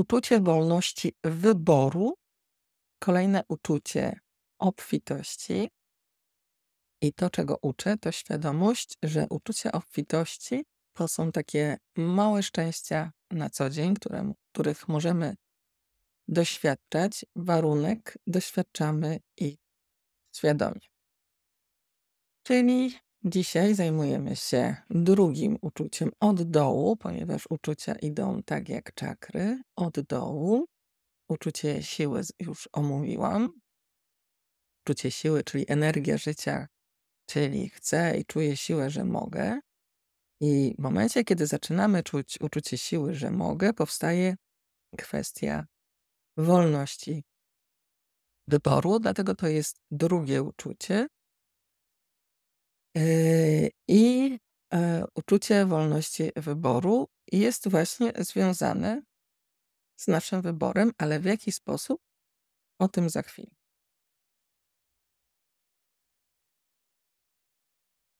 uczucie wolności wyboru, kolejne uczucie obfitości. I to, czego uczę, to świadomość, że uczucie obfitości to są takie małe szczęścia na co dzień, które, których możemy doświadczać. Warunek doświadczamy i świadomie. Czyli Dzisiaj zajmujemy się drugim uczuciem od dołu, ponieważ uczucia idą tak jak czakry od dołu. Uczucie siły już omówiłam. Uczucie siły, czyli energia życia, czyli chcę i czuję siłę, że mogę. I w momencie, kiedy zaczynamy czuć uczucie siły, że mogę, powstaje kwestia wolności wyboru, dlatego to jest drugie uczucie, Yy, I e, uczucie wolności wyboru jest właśnie związane z naszym wyborem, ale w jaki sposób? O tym za chwilę.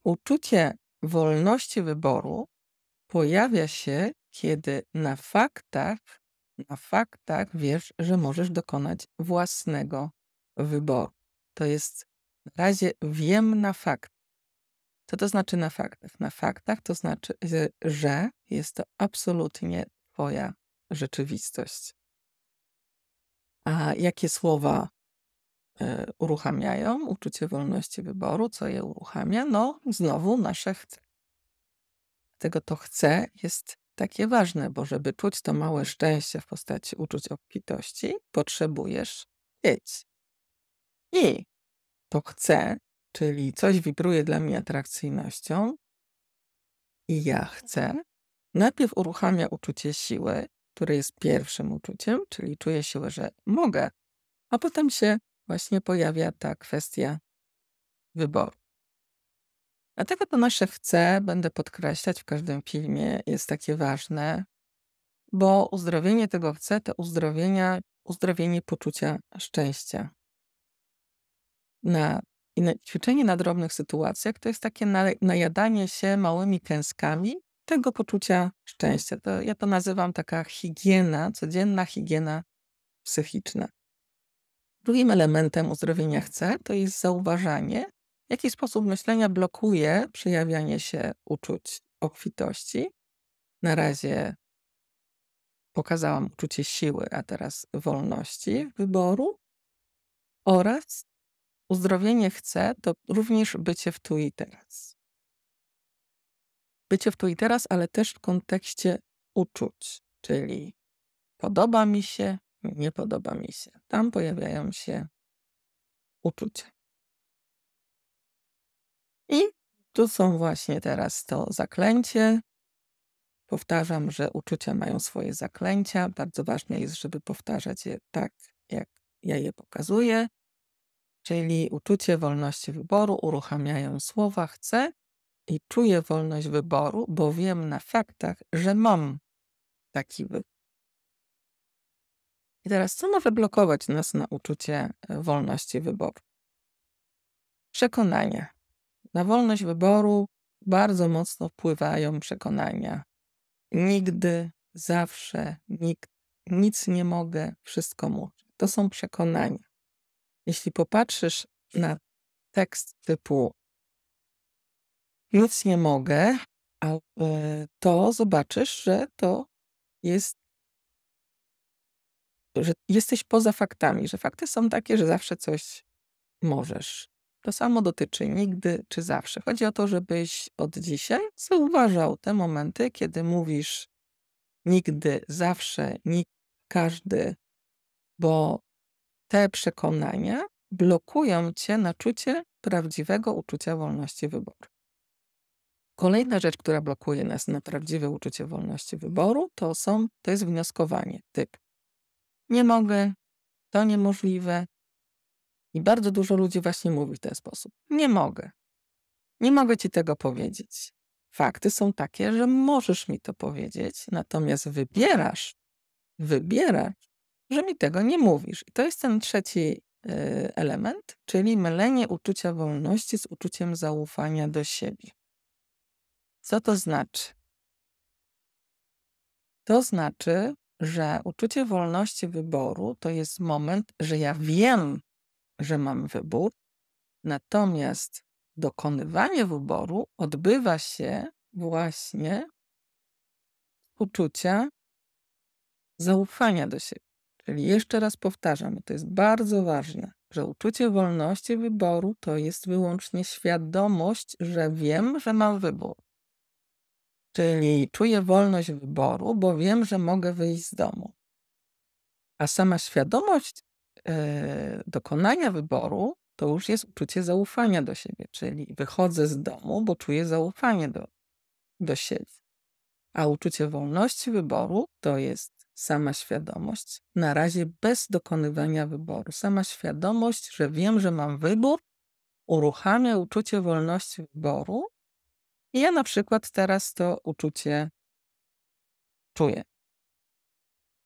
Uczucie wolności wyboru pojawia się, kiedy na faktach, na faktach wiesz, że możesz dokonać własnego wyboru. To jest na razie wiem na fakt. Co to znaczy na faktach? Na faktach to znaczy, że jest to absolutnie Twoja rzeczywistość. A jakie słowa e, uruchamiają uczucie wolności wyboru? Co je uruchamia? No, znowu nasze chce. Dlatego to chce jest takie ważne, bo żeby czuć to małe szczęście w postaci uczuć obfitości, potrzebujesz chcieć. I to chce Czyli coś wibruje dla mnie atrakcyjnością i ja chcę. Najpierw uruchamia uczucie siły, które jest pierwszym uczuciem, czyli czuję siłę, że mogę, a potem się właśnie pojawia ta kwestia wyboru. Dlatego to nasze chcę, będę podkreślać w każdym filmie, jest takie ważne, bo uzdrowienie tego chcę to uzdrowienia, uzdrowienie poczucia szczęścia. Na i no, ćwiczenie na drobnych sytuacjach to jest takie najadanie się małymi kęskami tego poczucia szczęścia. To, ja to nazywam taka higiena, codzienna higiena psychiczna. Drugim elementem uzdrowienia chcę to jest zauważanie, w jaki sposób myślenia blokuje przejawianie się uczuć obfitości. Na razie pokazałam uczucie siły, a teraz wolności wyboru oraz Uzdrowienie chce to również bycie w tu i teraz. Bycie w tu i teraz, ale też w kontekście uczuć, czyli podoba mi się, nie podoba mi się. Tam pojawiają się uczucia. I tu są właśnie teraz to zaklęcie. Powtarzam, że uczucia mają swoje zaklęcia. Bardzo ważne jest, żeby powtarzać je tak, jak ja je pokazuję czyli uczucie wolności wyboru, uruchamiają słowa chcę i czuję wolność wyboru, bo wiem na faktach, że mam taki wybór. I teraz, co ma wyblokować nas na uczucie e, wolności wyboru? Przekonania. Na wolność wyboru bardzo mocno wpływają przekonania. Nigdy, zawsze, nikt, nic nie mogę, wszystko muszę. To są przekonania. Jeśli popatrzysz na tekst typu nic nie mogę, e, to zobaczysz, że to jest, że jesteś poza faktami, że fakty są takie, że zawsze coś możesz. To samo dotyczy nigdy czy zawsze. Chodzi o to, żebyś od dzisiaj zauważał te momenty, kiedy mówisz nigdy, zawsze, nikt, każdy, bo te przekonania blokują cię na czucie prawdziwego uczucia wolności wyboru. Kolejna rzecz, która blokuje nas na prawdziwe uczucie wolności wyboru, to, są, to jest wnioskowanie typ nie mogę, to niemożliwe. I bardzo dużo ludzi właśnie mówi w ten sposób. Nie mogę. Nie mogę ci tego powiedzieć. Fakty są takie, że możesz mi to powiedzieć, natomiast wybierasz, wybierasz że mi tego nie mówisz. I to jest ten trzeci y, element, czyli mylenie uczucia wolności z uczuciem zaufania do siebie. Co to znaczy? To znaczy, że uczucie wolności wyboru to jest moment, że ja wiem, że mam wybór, natomiast dokonywanie wyboru odbywa się właśnie uczucia zaufania do siebie. Czyli jeszcze raz powtarzam, to jest bardzo ważne, że uczucie wolności wyboru to jest wyłącznie świadomość, że wiem, że mam wybór. Czyli czuję wolność wyboru, bo wiem, że mogę wyjść z domu. A sama świadomość e, dokonania wyboru to już jest uczucie zaufania do siebie, czyli wychodzę z domu, bo czuję zaufanie do, do siebie. A uczucie wolności wyboru to jest sama świadomość, na razie bez dokonywania wyboru. Sama świadomość, że wiem, że mam wybór, uruchamia uczucie wolności wyboru. I ja na przykład teraz to uczucie czuję.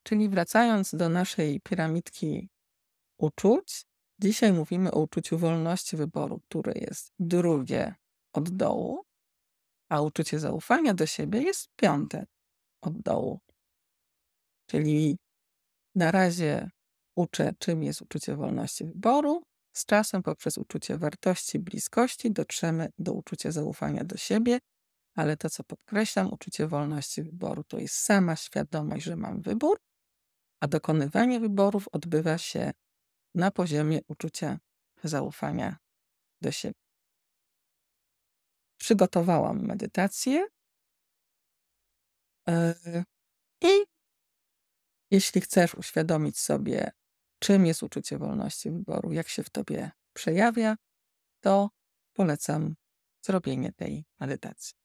Czyli wracając do naszej piramidki uczuć, dzisiaj mówimy o uczuciu wolności wyboru, które jest drugie od dołu, a uczucie zaufania do siebie jest piąte od dołu. Czyli na razie uczę, czym jest uczucie wolności wyboru. Z czasem poprzez uczucie wartości, bliskości dotrzemy do uczucia zaufania do siebie, ale to, co podkreślam, uczucie wolności wyboru to jest sama świadomość, że mam wybór, a dokonywanie wyborów odbywa się na poziomie uczucia zaufania do siebie. Przygotowałam medytację. E, jeśli chcesz uświadomić sobie, czym jest uczucie wolności wyboru, jak się w tobie przejawia, to polecam zrobienie tej medytacji.